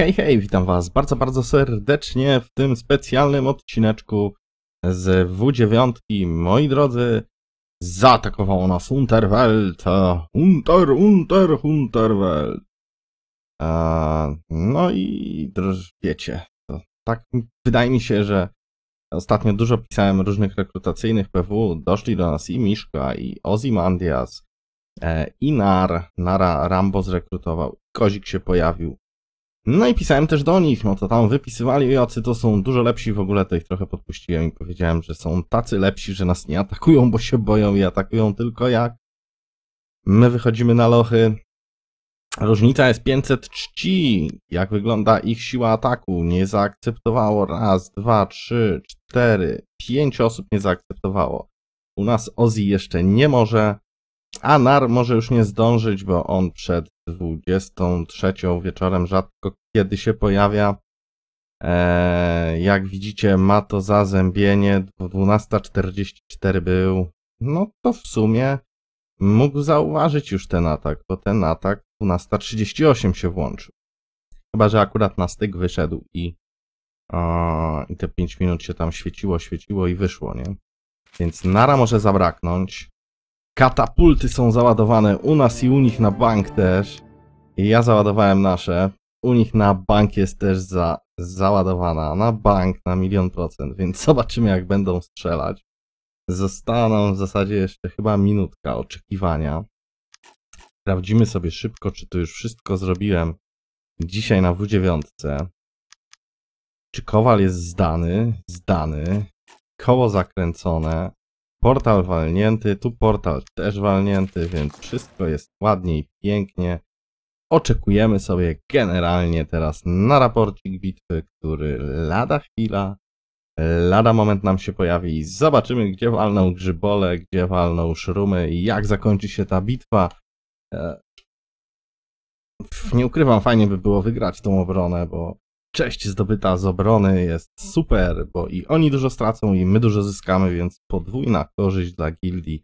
Hej, hej, witam Was bardzo, bardzo serdecznie w tym specjalnym odcineczku z W9. Moi drodzy, zaatakowało nas Unterwelt. Unter Unter Unterwelt Eee, no i wiecie, to tak wydaje mi się, że ostatnio dużo pisałem różnych rekrutacyjnych PW. Doszli do nas i Miszka, i Ozymandias, e, i Nar. Nara Rambo zrekrutował, Kozik się pojawił. No i pisałem też do nich, no to tam wypisywali, jacy to są dużo lepsi, w ogóle to ich trochę podpuściłem i powiedziałem, że są tacy lepsi, że nas nie atakują, bo się boją i atakują tylko jak my wychodzimy na lochy. Różnica jest 500 czci, jak wygląda ich siła ataku. Nie zaakceptowało raz, dwa, trzy, cztery, pięć osób nie zaakceptowało. U nas Ozzy jeszcze nie może, a Nar może już nie zdążyć, bo on przed 23 wieczorem rzadko kiedy się pojawia. Eee, jak widzicie, ma to zazębienie. 12.44 był. No to w sumie mógł zauważyć już ten atak, bo ten atak 12.38 się włączył. Chyba, że akurat na styk wyszedł i, o, i te 5 minut się tam świeciło, świeciło i wyszło, nie? Więc nara może zabraknąć. Katapulty są załadowane u nas i u nich na bank też. I ja załadowałem nasze u nich na bank jest też za, załadowana, na bank na milion procent, więc zobaczymy jak będą strzelać. Została nam w zasadzie jeszcze chyba minutka oczekiwania. Sprawdzimy sobie szybko, czy tu już wszystko zrobiłem dzisiaj na W9. Czy kowal jest zdany? Zdany. Koło zakręcone. Portal walnięty, tu portal też walnięty, więc wszystko jest ładnie i pięknie oczekujemy sobie generalnie teraz na raporcik bitwy, który lada chwila, e, lada moment nam się pojawi i zobaczymy, gdzie walną grzybole, gdzie walną szrumy i jak zakończy się ta bitwa. E, nie ukrywam, fajnie by było wygrać tą obronę, bo cześć zdobyta z obrony jest super, bo i oni dużo stracą i my dużo zyskamy, więc podwójna korzyść dla gildii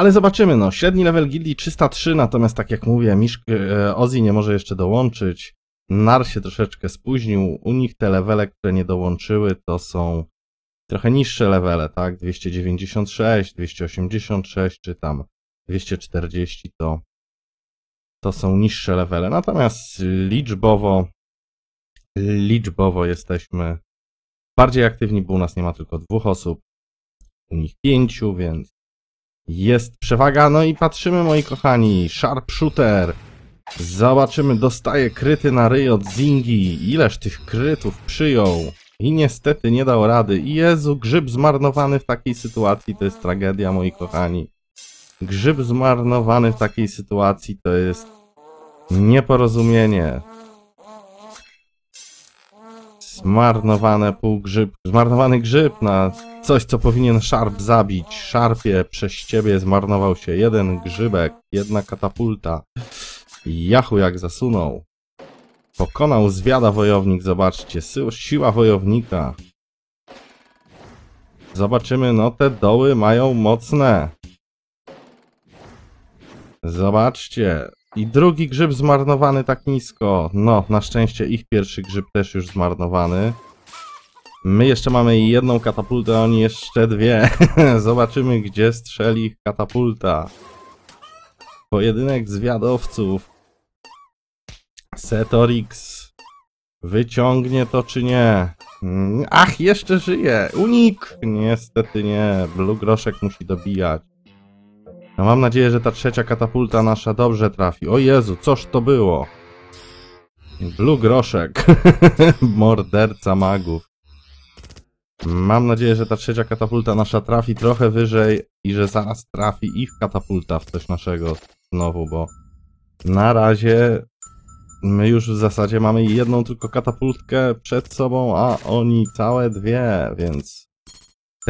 ale zobaczymy, no. Średni level gildii 303, natomiast tak jak mówię, e, e, Ozzy nie może jeszcze dołączyć. Nar się troszeczkę spóźnił. U nich te levele, które nie dołączyły, to są trochę niższe levele, tak? 296, 286 czy tam 240 to, to są niższe levele. Natomiast y, liczbowo, y, liczbowo jesteśmy bardziej aktywni, bo u nas nie ma tylko dwóch osób, u nich pięciu, więc jest przewaga, no i patrzymy moi kochani, sharpshooter. Zobaczymy, dostaje kryty na ryj od Zingi. Ileż tych krytów przyjął. I niestety nie dał rady. Jezu, grzyb zmarnowany w takiej sytuacji to jest tragedia, moi kochani. Grzyb zmarnowany w takiej sytuacji to jest nieporozumienie. Zmarnowane pół grzyb. Zmarnowany grzyb na coś, co powinien szarp zabić. szarpie przez ciebie zmarnował się jeden grzybek, jedna katapulta. Jachu jak zasunął. Pokonał zwiada wojownik, zobaczcie. Siła wojownika. Zobaczymy, no te doły mają mocne. Zobaczcie, i drugi grzyb zmarnowany tak nisko. No, na szczęście ich pierwszy grzyb też już zmarnowany. My jeszcze mamy jedną katapultę, a oni jeszcze dwie. Zobaczymy, gdzie strzeli ich katapulta. Pojedynek zwiadowców. Setorix. Wyciągnie to czy nie? Mm, ach, jeszcze żyje! Unik! Niestety nie. Blue groszek musi dobijać. No mam nadzieję, że ta trzecia katapulta nasza dobrze trafi. O Jezu, coż to było? Blue Groszek. Morderca magów. Mam nadzieję, że ta trzecia katapulta nasza trafi trochę wyżej i że zaraz trafi ich katapulta w coś naszego znowu, bo na razie my już w zasadzie mamy jedną tylko katapultkę przed sobą, a oni całe dwie, więc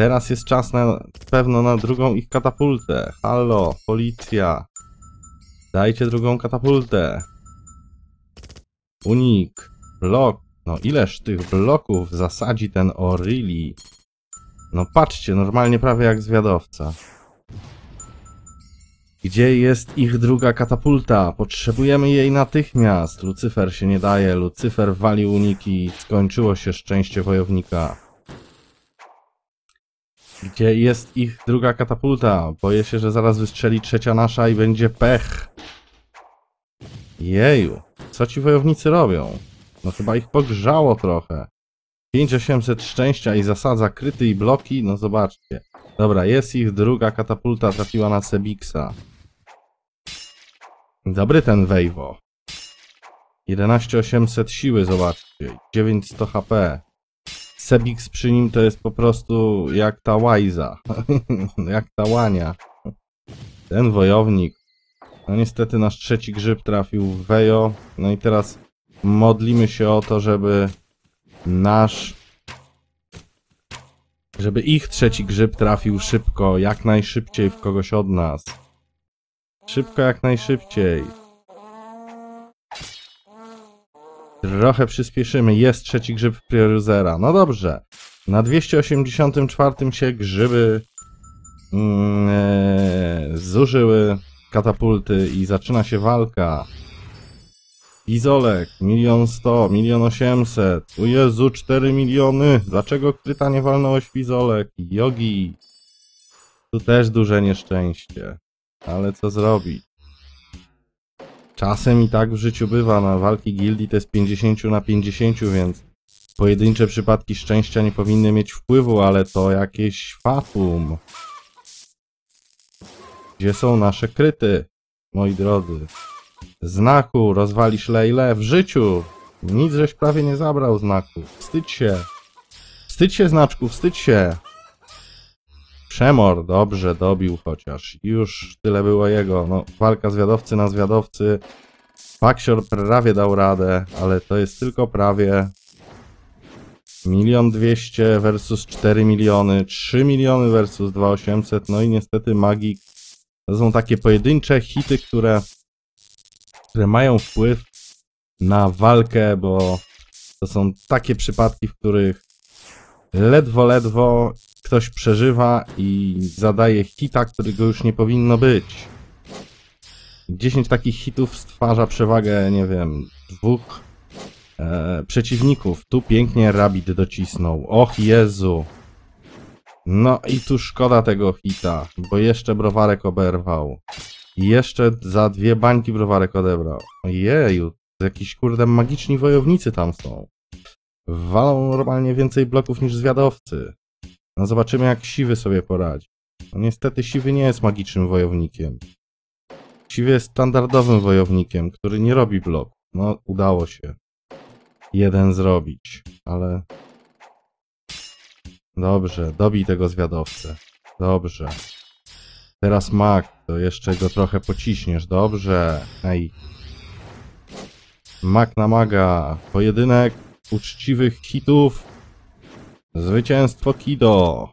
Teraz jest czas na pewno na drugą ich katapultę. Halo, policja. Dajcie drugą katapultę. Unik. Blok. No ileż tych bloków zasadzi ten Orili? No patrzcie, normalnie prawie jak zwiadowca. Gdzie jest ich druga katapulta? Potrzebujemy jej natychmiast. Lucyfer się nie daje. Lucyfer wali uniki. Skończyło się szczęście wojownika. Gdzie jest ich druga katapulta? Boję się, że zaraz wystrzeli trzecia nasza i będzie pech. Jeju, co ci wojownicy robią? No chyba ich pogrzało trochę. 5800 szczęścia i zasadza kryty i bloki, no zobaczcie. Dobra, jest ich druga katapulta, trafiła na Sebixa. Dobry ten Wejwo. 11800 siły, zobaczcie. 900 HP. Sebix przy nim to jest po prostu jak ta łajza. jak ta łania. Ten wojownik. No niestety nasz trzeci grzyb trafił w Wejo. No i teraz modlimy się o to, żeby nasz... Żeby ich trzeci grzyb trafił szybko, jak najszybciej w kogoś od nas. Szybko jak najszybciej. Trochę przyspieszymy. Jest trzeci grzyb prioryzera. No dobrze. Na 284 się grzyby yy, zużyły katapulty i zaczyna się walka. Izolek, milion sto, milion osiemset, u Jezu, cztery miliony, dlaczego kryta nie walnąłeś w Izolek? Jogi, tu też duże nieszczęście, ale co zrobić? Czasem i tak w życiu bywa, na no, walki gildii to jest 50 na 50, więc pojedyncze przypadki szczęścia nie powinny mieć wpływu, ale to jakieś fatum. Gdzie są nasze kryty, moi drodzy? Znaku, rozwalisz Lejle w życiu. Nic żeś prawie nie zabrał znaku. Wstydź się. Wstydź się znaczku, wstydź się. Przemor dobrze dobił, chociaż już tyle było jego. No, walka zwiadowcy na zwiadowcy. Paxior prawie dał radę, ale to jest tylko prawie. Milion dwieście versus 4 miliony, 3 miliony versus 2800, no i niestety Magik. To są takie pojedyncze hity, które, które mają wpływ na walkę, bo to są takie przypadki, w których Ledwo, ledwo ktoś przeżywa i zadaje hita, którego już nie powinno być. 10 takich hitów stwarza przewagę, nie wiem, dwóch e, przeciwników. Tu pięknie Rabbit docisnął. Och Jezu! No i tu szkoda tego hita, bo jeszcze browarek oberwał. Jeszcze za dwie bańki browarek odebrał. Jeju, jakiś kurde magiczni wojownicy tam są walą normalnie więcej bloków niż zwiadowcy. No zobaczymy jak Siwy sobie poradzi. No niestety Siwy nie jest magicznym wojownikiem. Siwy jest standardowym wojownikiem, który nie robi bloku. No udało się. Jeden zrobić, ale... Dobrze, dobij tego zwiadowcę. Dobrze. Teraz mak, to jeszcze go trochę pociśniesz, dobrze. Ej. Mak na maga, pojedynek uczciwych hitów. Zwycięstwo Kido.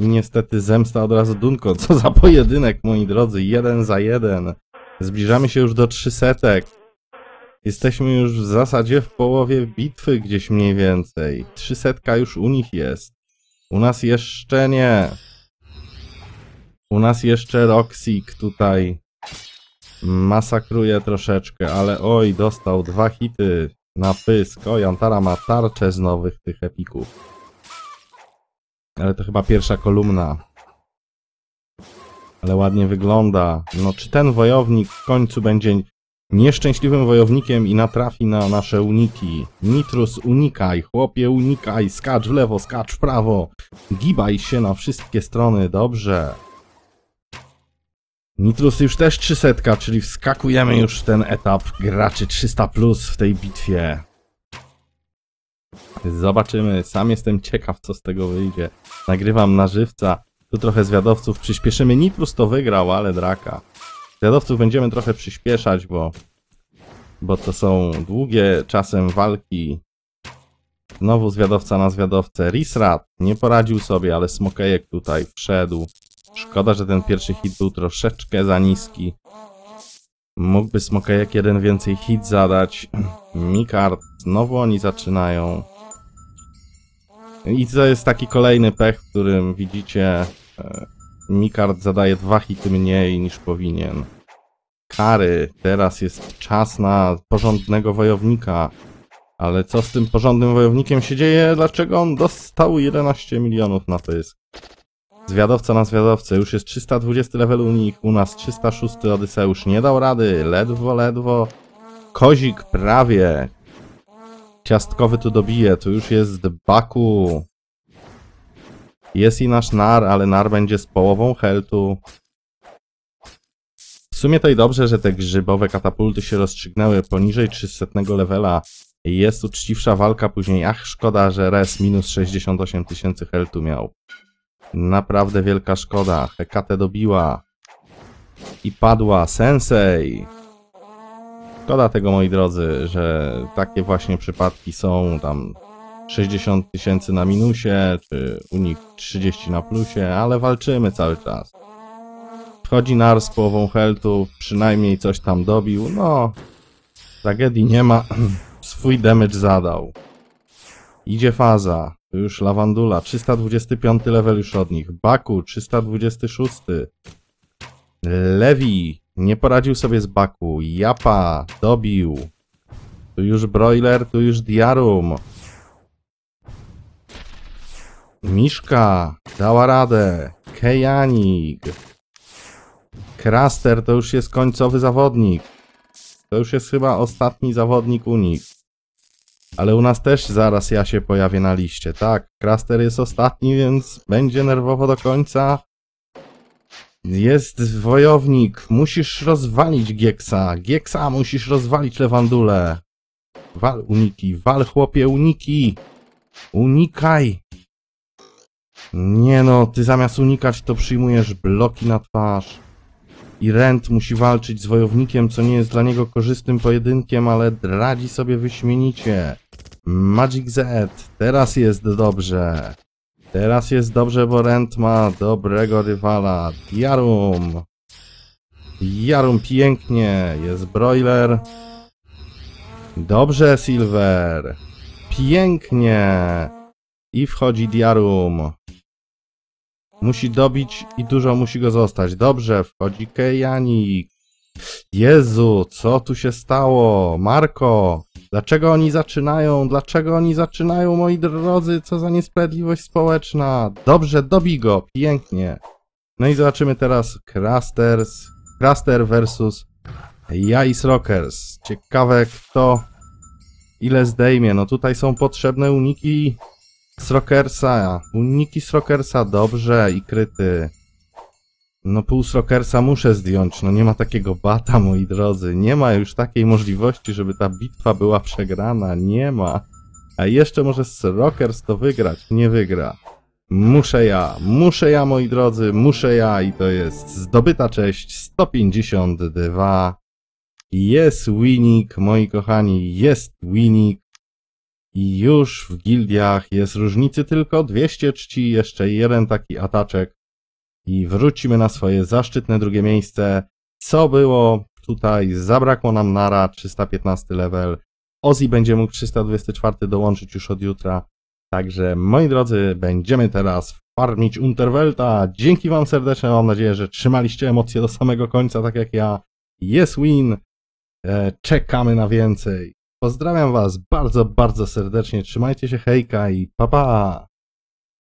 I niestety zemsta od razu Dunko. Co za pojedynek, moi drodzy. Jeden za jeden. Zbliżamy się już do trzysetek. Jesteśmy już w zasadzie w połowie bitwy gdzieś mniej więcej. Trzysetka już u nich jest. U nas jeszcze nie. U nas jeszcze Roxik tutaj masakruje troszeczkę, ale oj, dostał dwa hity na pysko. Jantara ma tarczę z nowych tych epików. Ale to chyba pierwsza kolumna. Ale ładnie wygląda. No czy ten wojownik w końcu będzie nieszczęśliwym wojownikiem i natrafi na nasze uniki? Nitrus unikaj, chłopie unikaj, skacz w lewo, skacz w prawo. Gibaj się na wszystkie strony, dobrze. Nitrus już też 300, czyli wskakujemy no. już w ten etap graczy 300 plus w tej bitwie. Zobaczymy, sam jestem ciekaw co z tego wyjdzie. Nagrywam na żywca, tu trochę zwiadowców przyspieszymy. Nitrus to wygrał, ale draka. Zwiadowców będziemy trochę przyspieszać, bo, bo to są długie czasem walki. Znowu zwiadowca na zwiadowcę. Risrat nie poradził sobie, ale Smokejek tutaj wszedł. Szkoda, że ten pierwszy hit był troszeczkę za niski. Mógłby jak jeden więcej hit zadać. Mikard, znowu oni zaczynają. I to jest taki kolejny pech, w którym widzicie, e, Mikard zadaje dwa hity mniej niż powinien. Kary, teraz jest czas na porządnego wojownika. Ale co z tym porządnym wojownikiem się dzieje? Dlaczego on dostał 11 milionów na pysk? Zwiadowca na zwiadowcę, już jest 320 level unik, u nas 306 Odyseusz nie dał rady, ledwo, ledwo. Kozik prawie. Ciastkowy tu dobije, tu już jest Baku. Jest i nasz Nar, ale Nar będzie z połową heltu. W sumie to i dobrze, że te grzybowe katapulty się rozstrzygnęły poniżej 300 levela. Jest uczciwsza walka później. Ach, szkoda, że res minus 68 tysięcy heltu miał. Naprawdę wielka szkoda. Hekatę dobiła. I padła. Sensei! Szkoda tego, moi drodzy, że takie właśnie przypadki są tam 60 tysięcy na minusie, czy u nich 30 na plusie, ale walczymy cały czas. Wchodzi Nar z połową heltu, przynajmniej coś tam dobił, no... Tragedii nie ma, swój damage zadał. Idzie faza. Tu już lawandula. 325 level już od nich. Baku 326. Lewi nie poradził sobie z Baku. Japa dobił. Tu już broiler, tu już diarum. Miszka dała radę. Kejanik. Kraster to już jest końcowy zawodnik. To już jest chyba ostatni zawodnik u nich. Ale u nas też zaraz ja się pojawię na liście, tak? Craster jest ostatni, więc będzie nerwowo do końca. Jest wojownik, musisz rozwalić Gieksa. Gieksa, musisz rozwalić Lewandulę. Wal uniki, wal chłopie uniki. Unikaj. Nie no, ty zamiast unikać to przyjmujesz bloki na twarz. I Rent musi walczyć z wojownikiem, co nie jest dla niego korzystnym pojedynkiem, ale radzi sobie wyśmienicie. Magic Z. Teraz jest dobrze. Teraz jest dobrze, bo Rent ma dobrego rywala. Diarum. Diarum pięknie. Jest broiler. Dobrze, Silver. Pięknie. I wchodzi Diarum. Musi dobić i dużo musi go zostać. Dobrze, wchodzi Kejanik. Jezu, co tu się stało? Marko, Dlaczego oni zaczynają? Dlaczego oni zaczynają, moi drodzy? Co za niesprawiedliwość społeczna. Dobrze, dobij go. Pięknie. No i zobaczymy teraz Crusters. Craster versus Jais Rockers. Ciekawe kto ile zdejmie. No tutaj są potrzebne uniki Srokersa. Uniki Srokersa, dobrze i kryty. No pół muszę zdjąć, no nie ma takiego bata, moi drodzy. Nie ma już takiej możliwości, żeby ta bitwa była przegrana, nie ma. A jeszcze może Rockers to wygrać, nie wygra. Muszę ja, muszę ja, moi drodzy, muszę ja i to jest zdobyta cześć 152. Jest winik, moi kochani, jest winik. I już w gildiach jest różnicy tylko 200 czci, jeszcze jeden taki ataczek i wrócimy na swoje zaszczytne drugie miejsce. Co było tutaj? Zabrakło nam Nara, 315 level. Ozzy będzie mógł 324 dołączyć już od jutra. Także moi drodzy, będziemy teraz farmić Unterwelta. Dzięki wam serdecznie, mam nadzieję, że trzymaliście emocje do samego końca, tak jak ja. Jest win, e, czekamy na więcej. Pozdrawiam was bardzo, bardzo serdecznie, trzymajcie się, hejka i pa pa!